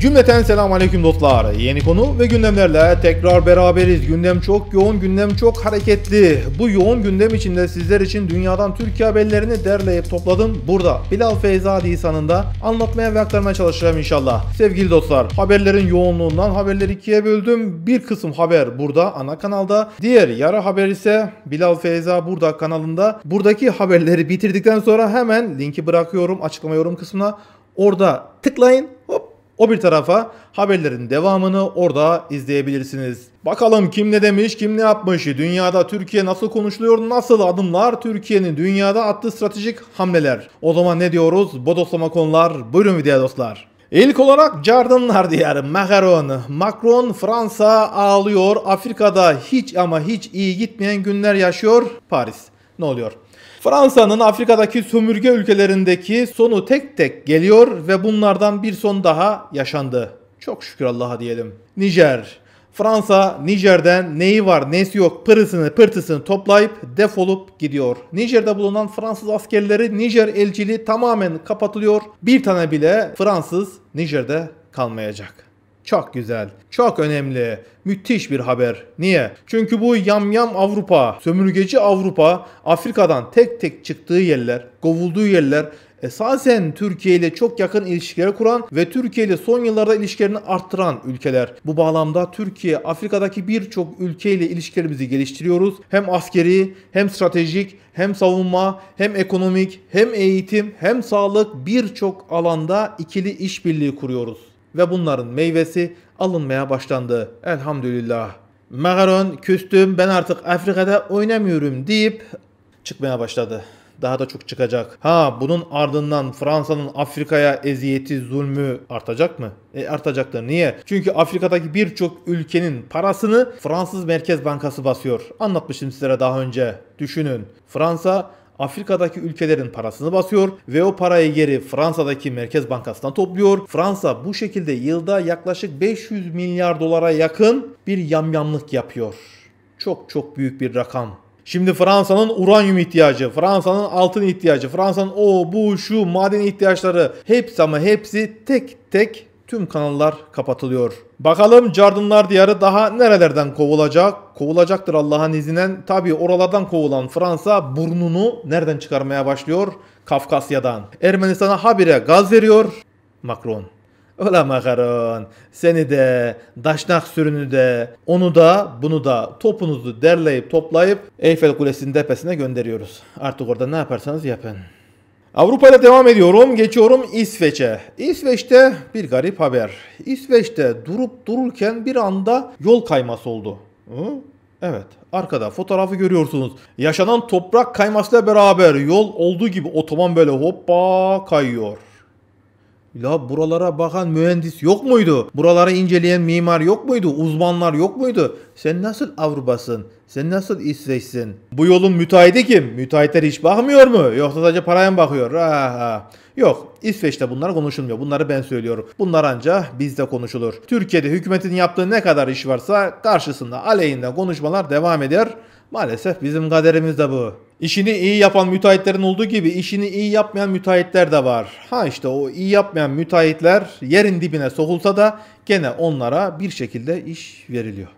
Cümleten selam aleyküm dostlar. Yeni konu ve gündemlerle tekrar beraberiz. Gündem çok yoğun, gündem çok hareketli. Bu yoğun gündem içinde sizler için dünyadan Türkiye haberlerini derleyip topladım. Burada Bilal Feyzadi İhsan'ında anlatmaya ve aktarmaya çalışacağım inşallah. Sevgili dostlar haberlerin yoğunluğundan haberleri ikiye böldüm. Bir kısım haber burada ana kanalda. Diğer yara haber ise Bilal Feyza Burada kanalında. Buradaki haberleri bitirdikten sonra hemen linki bırakıyorum açıklama yorum kısmına. Orada tıklayın hop o bir tarafa haberlerin devamını orada izleyebilirsiniz. Bakalım kim ne demiş, kim ne yapmış, dünyada Türkiye nasıl konuşuluyor, nasıl adımlar, Türkiye'nin dünyada attığı stratejik hamleler. O zaman ne diyoruz? Bodoslama konular. Buyurun videoya dostlar. İlk olarak Jardinler diyarı Macron. Macron Fransa ağlıyor. Afrika'da hiç ama hiç iyi gitmeyen günler yaşıyor. Paris. Ne oluyor? Fransa'nın Afrika'daki sömürge ülkelerindeki sonu tek tek geliyor ve bunlardan bir son daha yaşandı. Çok şükür Allah'a diyelim. Nijer. Fransa Nijer'den neyi var nesi yok pırısını pırtısını toplayıp defolup gidiyor. Nijer'de bulunan Fransız askerleri Nijer elçiliği tamamen kapatılıyor. Bir tane bile Fransız Nijer'de kalmayacak. Çok güzel, çok önemli, müthiş bir haber. Niye? Çünkü bu yamyam Avrupa, sömürgeci Avrupa, Afrika'dan tek tek çıktığı yerler, kovulduğu yerler esasen Türkiye ile çok yakın ilişkiler kuran ve Türkiye ile son yıllarda ilişkilerini arttıran ülkeler. Bu bağlamda Türkiye Afrika'daki birçok ülke ile ilişkilerimizi geliştiriyoruz. Hem askeri, hem stratejik, hem savunma, hem ekonomik, hem eğitim, hem sağlık birçok alanda ikili işbirliği kuruyoruz ve bunların meyvesi alınmaya başlandı. Elhamdülillah. Magaron küstüm ben artık Afrika'da oynamıyorum deyip çıkmaya başladı. Daha da çok çıkacak. Ha bunun ardından Fransa'nın Afrika'ya eziyeti, zulmü artacak mı? E artacaktır. Niye? Çünkü Afrika'daki birçok ülkenin parasını Fransız Merkez Bankası basıyor. Anlatmıştım sizlere daha önce. Düşünün. Fransa Afrika'daki ülkelerin parasını basıyor ve o parayı geri Fransa'daki Merkez Bankası'ndan topluyor. Fransa bu şekilde yılda yaklaşık 500 milyar dolara yakın bir yamyamlık yapıyor. Çok çok büyük bir rakam. Şimdi Fransa'nın uranyum ihtiyacı, Fransa'nın altın ihtiyacı, Fransa'nın o bu şu maden ihtiyaçları hepsi ama hepsi tek tek tüm kanallar kapatılıyor. Bakalım Cardınlar diyarı daha nerelerden kovulacak? Kovulacaktır Allah'ın izniyle. Tabi oralardan kovulan Fransa burnunu nereden çıkarmaya başlıyor? Kafkasya'dan. Ermenistan'a habire gaz veriyor Macron. Ola Macron seni de daşnak sürünü de onu da bunu da topunuzu derleyip toplayıp Eyfel Kulesi'nin tepesine gönderiyoruz. Artık orada ne yaparsanız yapın. Avrupa'da devam ediyorum. Geçiyorum İsveç'e. İsveç'te bir garip haber. İsveç'te durup dururken bir anda yol kayması oldu. Hı? Evet arkada fotoğrafı görüyorsunuz. Yaşanan toprak kaymasıyla beraber yol olduğu gibi otoban böyle hoppa kayıyor. La buralara bakan mühendis yok muydu? Buraları inceleyen mimar yok muydu? Uzmanlar yok muydu? Sen nasıl Avrupa'sın? Sen nasıl İsveç'sin? Bu yolun müteahhiti kim? Müteahhitler hiç bakmıyor mu? Yoksa sadece paraya mı bakıyor? Ha, ha. Yok İsveç'te bunlar konuşulmuyor. Bunları ben söylüyorum. Bunlar anca bizde konuşulur. Türkiye'de hükümetin yaptığı ne kadar iş varsa karşısında aleyhinde konuşmalar devam eder. Maalesef bizim kaderimiz de bu. İşini iyi yapan müteahhitlerin olduğu gibi işini iyi yapmayan müteahhitler de var. Ha işte o iyi yapmayan müteahhitler yerin dibine sokulsa da gene onlara bir şekilde iş veriliyor.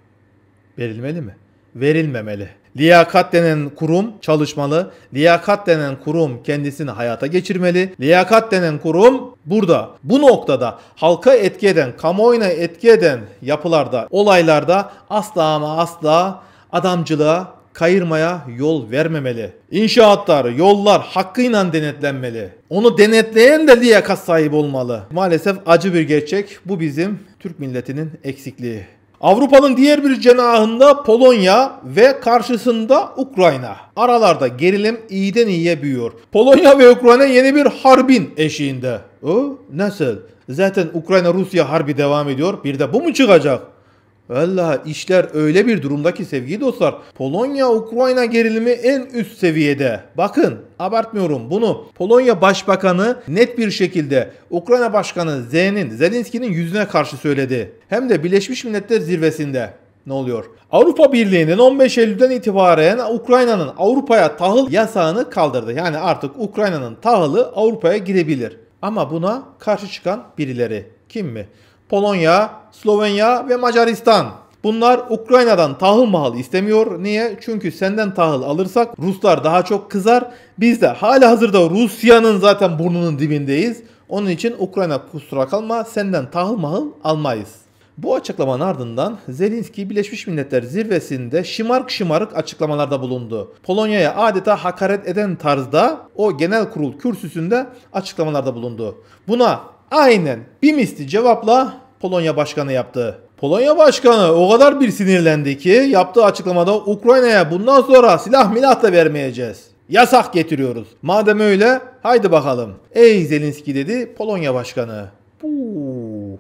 Verilmeli mi? verilmemeli. Liyakat denen kurum çalışmalı. Liyakat denen kurum kendisini hayata geçirmeli. Liyakat denen kurum burada, bu noktada halka etki eden, kamuoyuna etki eden yapılarda, olaylarda asla ama asla adamcılığa kayırmaya yol vermemeli. İnşaatlar, yollar hakkıyla denetlenmeli. Onu denetleyen de liyakat sahibi olmalı. Maalesef acı bir gerçek bu bizim Türk milletinin eksikliği. Avrupa'nın diğer bir cenahında Polonya ve karşısında Ukrayna. Aralarda gerilim iyiden iyiye büyüyor. Polonya ve Ukrayna yeni bir harbin eşiğinde. O nasıl? Zaten Ukrayna-Rusya harbi devam ediyor. Bir de bu mu çıkacak? Valla işler öyle bir durumda ki sevgili dostlar Polonya-Ukrayna gerilimi en üst seviyede. Bakın abartmıyorum bunu Polonya Başbakanı net bir şekilde Ukrayna Başkanı Zenin, Zelenski'nin yüzüne karşı söyledi. Hem de Birleşmiş Milletler zirvesinde ne oluyor? Avrupa Birliği'nin 15 Eylül'den itibaren Ukrayna'nın Avrupa'ya tahıl yasağını kaldırdı. Yani artık Ukrayna'nın tahılı Avrupa'ya girebilir. Ama buna karşı çıkan birileri. Kim mi? Polonya, Slovenya ve Macaristan. Bunlar Ukrayna'dan tahıl mahal istemiyor. Niye? Çünkü senden tahıl alırsak Ruslar daha çok kızar. Biz de hala hazırda Rusya'nın zaten burnunun dibindeyiz. Onun için Ukrayna kusura kalma senden tahıl mahıl almayız. Bu açıklamanın ardından Zelenski Birleşmiş Milletler zirvesinde şımarık şımarık açıklamalarda bulundu. Polonya'ya adeta hakaret eden tarzda o genel kurul kürsüsünde açıklamalarda bulundu. Buna Aynen. Bir misli cevapla Polonya Başkanı yaptı. Polonya Başkanı o kadar bir sinirlendi ki yaptığı açıklamada Ukrayna'ya bundan sonra silah milah da vermeyeceğiz. Yasak getiriyoruz. Madem öyle haydi bakalım. Ey Zelenski dedi Polonya Başkanı. Buuu.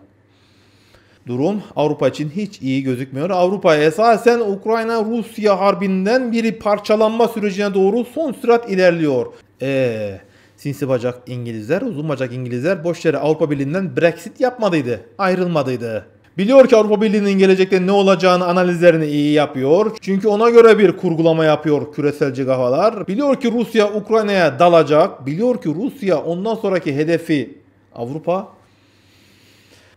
Durum Avrupa için hiç iyi gözükmüyor. Avrupa esasen Ukrayna-Rusya harbinden biri parçalanma sürecine doğru son sürat ilerliyor. Eee sinsi bacak İngilizler, uzun bacak İngilizler boş yere Avrupa Birliği'nden Brexit yapmadıydı, ayrılmadıydı. Biliyor ki Avrupa Birliği'nin gelecekte ne olacağını analizlerini iyi yapıyor. Çünkü ona göre bir kurgulama yapıyor küreselci kafalar. Biliyor ki Rusya Ukrayna'ya dalacak. Biliyor ki Rusya ondan sonraki hedefi Avrupa.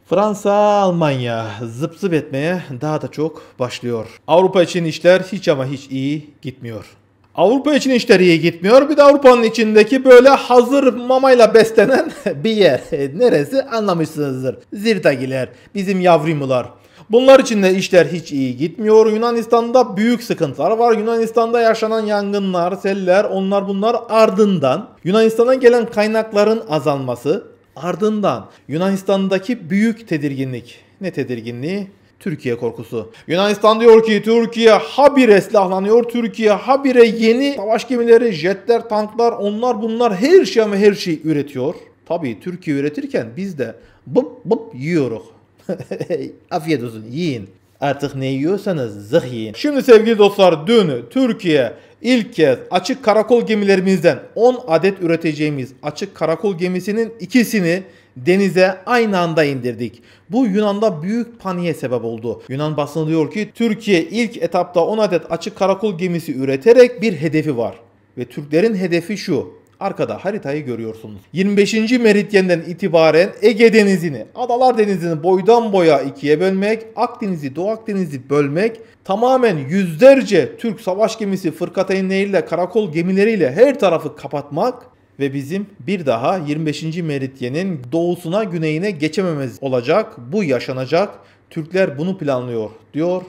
Fransa, Almanya zıp zıp etmeye daha da çok başlıyor. Avrupa için işler hiç ama hiç iyi gitmiyor. Avrupa için işleri iyi gitmiyor. Bir de Avrupa'nın içindeki böyle hazır mamayla beslenen bir yer. E, neresi anlamışsınızdır. Zirtagiler, bizim yavrimular. Bunlar için de işler hiç iyi gitmiyor. Yunanistan'da büyük sıkıntılar var. Yunanistan'da yaşanan yangınlar, seller, onlar bunlar ardından Yunanistan'a gelen kaynakların azalması, ardından Yunanistan'daki büyük tedirginlik. Ne tedirginliği? Türkiye korkusu. Yunanistan diyor ki Türkiye habire silahlanıyor. Türkiye habire yeni savaş gemileri, jetler, tanklar onlar bunlar her şey ama her şey üretiyor. Tabii Türkiye üretirken biz de bıp bıp yiyoruz. Afiyet olsun yiyin. Artık ne yiyorsanız zıh yiyin. Şimdi sevgili dostlar dün Türkiye ilk kez açık karakol gemilerimizden 10 adet üreteceğimiz açık karakol gemisinin ikisini denize aynı anda indirdik. Bu Yunan'da büyük paniğe sebep oldu. Yunan basını diyor ki Türkiye ilk etapta 10 adet açık karakol gemisi üreterek bir hedefi var. Ve Türklerin hedefi şu. Arkada haritayı görüyorsunuz. 25. meridyenden itibaren Ege Denizi'ni, Adalar Denizi'ni boydan boya ikiye bölmek, Akdeniz'i, Doğu Akdeniz'i bölmek, tamamen yüzlerce Türk savaş gemisi, fırkateynleriyle, karakol gemileriyle her tarafı kapatmak ve bizim bir daha 25. meridyenin doğusuna güneyine geçememez olacak. Bu yaşanacak. Türkler bunu planlıyor diyor.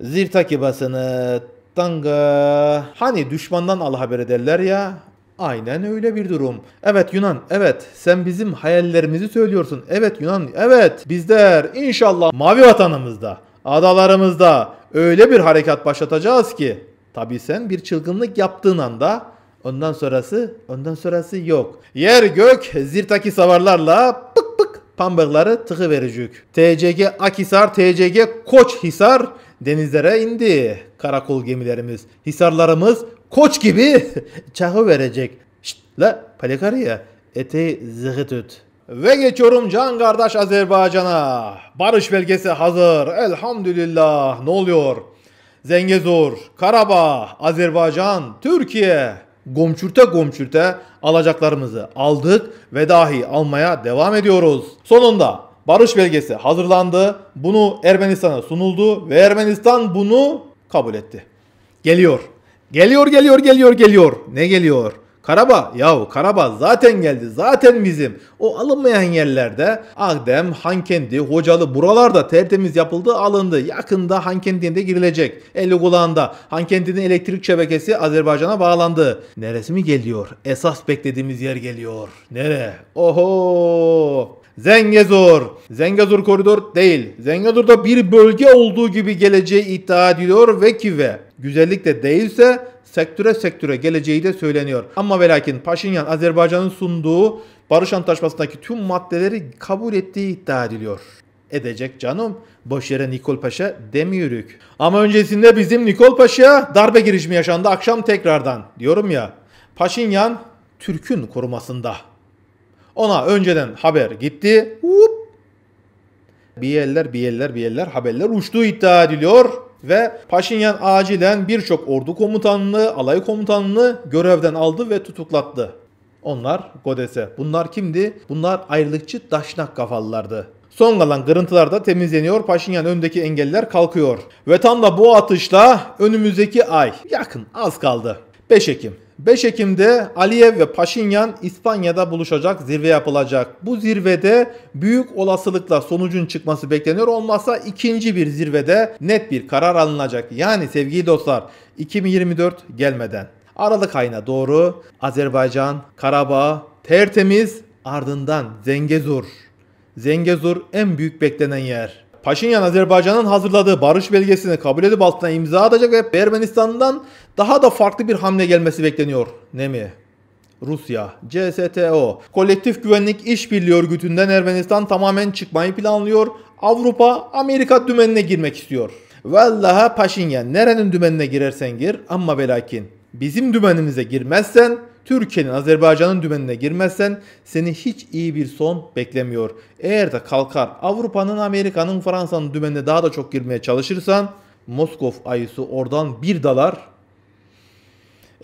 Zirtaki basını Tanga. Hani düşmandan al haber ederler ya. Aynen öyle bir durum. Evet Yunan, evet sen bizim hayallerimizi söylüyorsun. Evet Yunan, evet bizler inşallah mavi vatanımızda, adalarımızda öyle bir harekat başlatacağız ki. Tabii sen bir çılgınlık yaptığın anda Ondan sonrası, ondan sonrası yok. Yer gök zirtaki savarlarla pık pık pambıkları tıkı vericük. TCG Akhisar, TCG Koç Hisar denizlere indi. Karakol gemilerimiz, hisarlarımız koç gibi çahı verecek. Şşt la palikarya eteği zıgıt öt. Ve geçiyorum can kardeş Azerbaycan'a. Barış belgesi hazır. Elhamdülillah. Ne oluyor? Zengezur, Karabağ, Azerbaycan, Türkiye gomçurta gomçurta alacaklarımızı aldık ve dahi almaya devam ediyoruz. Sonunda barış belgesi hazırlandı. Bunu Ermenistan'a sunuldu ve Ermenistan bunu kabul etti. Geliyor. Geliyor, geliyor, geliyor, geliyor. Ne geliyor? Karabağ yahu Karabağ zaten geldi zaten bizim. O alınmayan yerlerde Agdem, Hankendi, Hocalı buralarda tertemiz yapıldı alındı. Yakında Hankendi'ye de girilecek. Eli kulağında. Hankendi'nin elektrik şebekesi Azerbaycan'a bağlandı. Neresi mi geliyor? Esas beklediğimiz yer geliyor. Nere? Oho! Zengezur. Zengezur koridor değil. Zengezur'da bir bölge olduğu gibi geleceği iddia ediyor ve ki ve güzellikle değilse sektöre sektöre geleceği de söyleniyor. Ama ve lakin Paşinyan Azerbaycan'ın sunduğu barış antlaşmasındaki tüm maddeleri kabul ettiği iddia ediliyor edecek canım. Boş yere Nikol Paşa demiyörük. Ama öncesinde bizim Nikol Paşa'ya darbe girişimi yaşandı akşam tekrardan. Diyorum ya Paşinyan Türk'ün korumasında. Ona önceden haber gitti. Hop. Bir yerler bir yerler bir yerler haberler uçtuğu iddia ediliyor ve Paşinyan acilen birçok ordu komutanını, alay komutanını görevden aldı ve tutuklattı. Onlar Godes'e. Bunlar kimdi? Bunlar ayrılıkçı daşnak kafalılardı. Son kalan kırıntılar da temizleniyor. Paşinyan öndeki engeller kalkıyor. Ve tam da bu atışla önümüzdeki ay yakın az kaldı. 5 Ekim 5 Ekim'de Aliyev ve Paşinyan İspanya'da buluşacak, zirve yapılacak. Bu zirvede büyük olasılıkla sonucun çıkması bekleniyor. Olmazsa ikinci bir zirvede net bir karar alınacak. Yani sevgili dostlar 2024 gelmeden Aralık ayına doğru Azerbaycan, Karabağ tertemiz ardından Zengezur. Zengezur en büyük beklenen yer. Paşinyan Azerbaycan'ın hazırladığı barış belgesini kabul edip altına imza atacak ve Ermenistan'dan daha da farklı bir hamle gelmesi bekleniyor. Ne mi? Rusya, CSTO, Kolektif Güvenlik İşbirliği Örgütü'nden Ermenistan tamamen çıkmayı planlıyor. Avrupa, Amerika dümenine girmek istiyor. Vallaha Paşinyan nerenin dümenine girersen gir ama velakin bizim dümenimize girmezsen Türkiye'nin Azerbaycan'ın dümenine girmezsen seni hiç iyi bir son beklemiyor. Eğer de kalkar Avrupa'nın, Amerika'nın, Fransa'nın dümenine daha da çok girmeye çalışırsan Moskov ayısı oradan bir dalar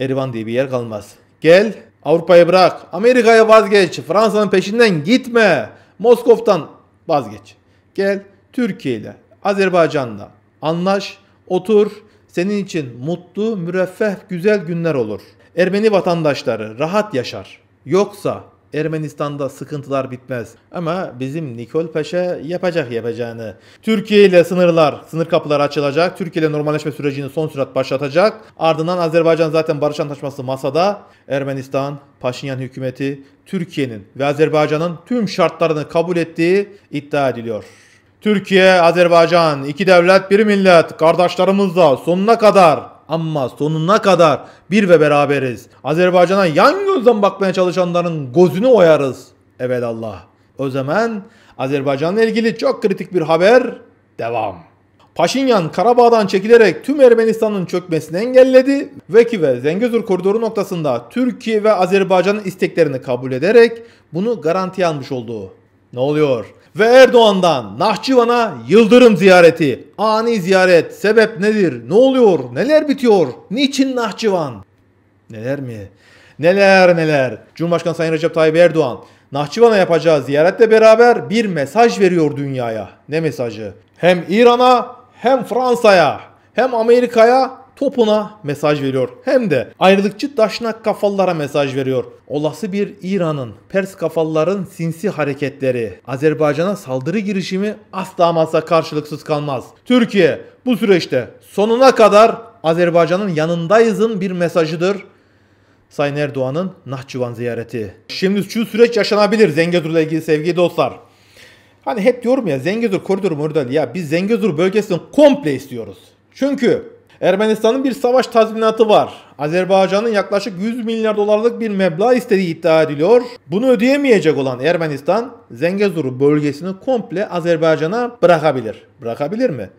Erivan diye bir yer kalmaz. Gel Avrupa'yı bırak. Amerika'ya vazgeç. Fransa'nın peşinden gitme. Moskov'tan vazgeç. Gel Türkiye ile Azerbaycan'la anlaş, otur. Senin için mutlu, müreffeh, güzel günler olur.'' Ermeni vatandaşları rahat yaşar. Yoksa Ermenistan'da sıkıntılar bitmez. Ama bizim Nikol Paşa yapacak yapacağını. Türkiye ile sınırlar, sınır kapıları açılacak. Türkiye ile normalleşme sürecini son sürat başlatacak. Ardından Azerbaycan zaten barış antlaşması masada. Ermenistan, Paşinyan hükümeti Türkiye'nin ve Azerbaycan'ın tüm şartlarını kabul ettiği iddia ediliyor. Türkiye, Azerbaycan, iki devlet, bir millet, kardeşlerimizle sonuna kadar ama sonuna kadar bir ve beraberiz. Azerbaycan'a yan gözden bakmaya çalışanların gözünü oyarız. Evet Allah. O zaman Azerbaycan'la ilgili çok kritik bir haber. Devam. Paşinyan Karabağ'dan çekilerek tüm Ermenistan'ın çökmesini engelledi. Veki ve Zengezur koridoru noktasında Türkiye ve Azerbaycan'ın isteklerini kabul ederek bunu garantiye almış oldu. Ne oluyor? ve Erdoğan'dan Nahçıvan'a Yıldırım ziyareti. Ani ziyaret. Sebep nedir? Ne oluyor? Neler bitiyor? Niçin Nahçıvan? Neler mi? Neler neler. Cumhurbaşkanı Sayın Recep Tayyip Erdoğan Nahçıvan'a yapacağı ziyaretle beraber bir mesaj veriyor dünyaya. Ne mesajı? Hem İran'a hem Fransa'ya hem Amerika'ya topuna mesaj veriyor. Hem de ayrılıkçı daşnak kafalılara mesaj veriyor. Olası bir İran'ın, Pers kafalıların sinsi hareketleri, Azerbaycan'a saldırı girişimi asla masa karşılıksız kalmaz. Türkiye bu süreçte sonuna kadar Azerbaycan'ın yanındayızın bir mesajıdır. Sayın Erdoğan'ın Nahçıvan ziyareti. Şimdi şu süreç yaşanabilir Zengezur'la ilgili sevgili dostlar. Hani hep diyorum ya Zengezur koridoru orada ya biz Zengezur bölgesini komple istiyoruz. Çünkü Ermenistan'ın bir savaş tazminatı var. Azerbaycan'ın yaklaşık 100 milyar dolarlık bir meblağ istediği iddia ediliyor. Bunu ödeyemeyecek olan Ermenistan, Zengezur bölgesini komple Azerbaycan'a bırakabilir. Bırakabilir mi?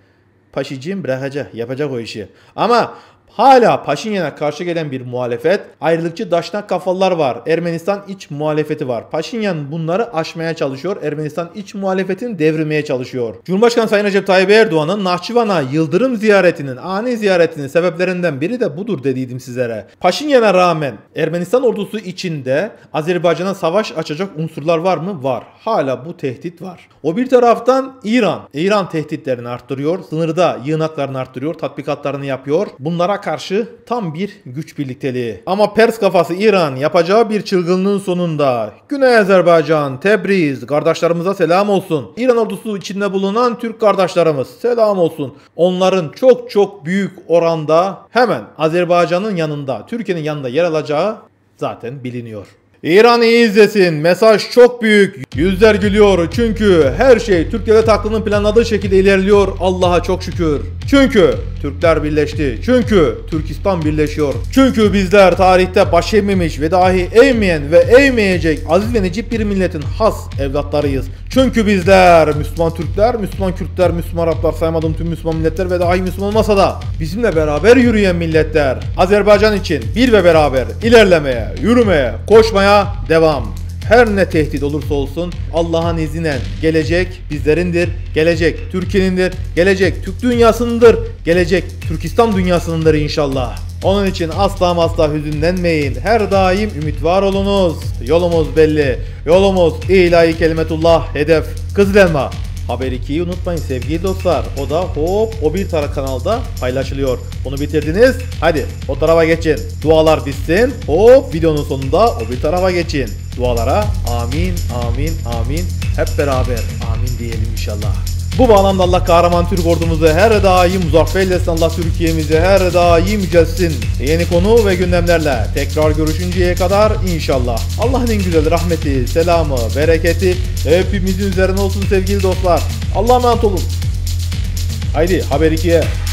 Paşicim bırakacak, yapacak o işi. Ama Hala Paşinyan'a karşı gelen bir muhalefet, ayrılıkçı daşnak kafalar var. Ermenistan iç muhalefeti var. Paşinyan bunları aşmaya çalışıyor. Ermenistan iç muhalefetini devirmeye çalışıyor. Cumhurbaşkanı Sayın Recep Tayyip Erdoğan'ın Nahçıvan'a yıldırım ziyaretinin, ani ziyaretinin sebeplerinden biri de budur dediydim sizlere. Paşinyan'a rağmen Ermenistan ordusu içinde Azerbaycan'a savaş açacak unsurlar var mı? Var. Hala bu tehdit var. O bir taraftan İran. İran tehditlerini arttırıyor. Sınırda yığınaklarını arttırıyor. Tatbikatlarını yapıyor. Bunlara karşı tam bir güç birlikteliği. Ama Pers kafası İran yapacağı bir çılgınlığın sonunda Güney Azerbaycan, Tebriz kardeşlerimize selam olsun. İran ordusu içinde bulunan Türk kardeşlerimiz selam olsun. Onların çok çok büyük oranda hemen Azerbaycan'ın yanında, Türkiye'nin yanında yer alacağı zaten biliniyor. İran iyi izlesin. Mesaj çok büyük. Yüzler gülüyor çünkü her şey Türkiye'de taklının planladığı şekilde ilerliyor. Allah'a çok şükür. Çünkü Türkler birleşti. Çünkü Türkistan birleşiyor. Çünkü bizler tarihte baş eğmemiş ve dahi eğmeyen ve eğmeyecek aziz ve necip bir milletin has evlatlarıyız. Çünkü bizler Müslüman Türkler, Müslüman Kürtler, Müslüman Araplar saymadığım tüm Müslüman milletler ve dahi Müslüman olmasa da bizimle beraber yürüyen milletler. Azerbaycan için bir ve beraber ilerlemeye, yürümeye, koşmaya Çalışmaya devam. Her ne tehdit olursa olsun Allah'ın izniyle gelecek bizlerindir, gelecek Türkiye'nindir, gelecek Türk dünyasındır, gelecek Türkistan dünyasındır inşallah. Onun için asla asla hüzünlenmeyin. Her daim ümit var olunuz. Yolumuz belli. Yolumuz ilahi kelimetullah hedef. Kızıl elma. Haber 2'yi unutmayın sevgili dostlar. O da hop o bir tara kanalda paylaşılıyor. Onu bitirdiniz. Hadi o tarafa geçin. Dualar bitsin. Hop videonun sonunda o bir tarafa geçin. Dualara amin amin amin hep beraber amin diyelim inşallah. Bu bağlamda Allah kahraman Türk ordumuzu her daim muzaffer eylesin. Allah Türkiye'mizi her daim yücelsin. Yeni konu ve gündemlerle tekrar görüşünceye kadar inşallah. Allah'ın en güzel rahmeti, selamı, bereketi hepimizin üzerine olsun sevgili dostlar. Allah'a emanet olun. Haydi haber 2'ye.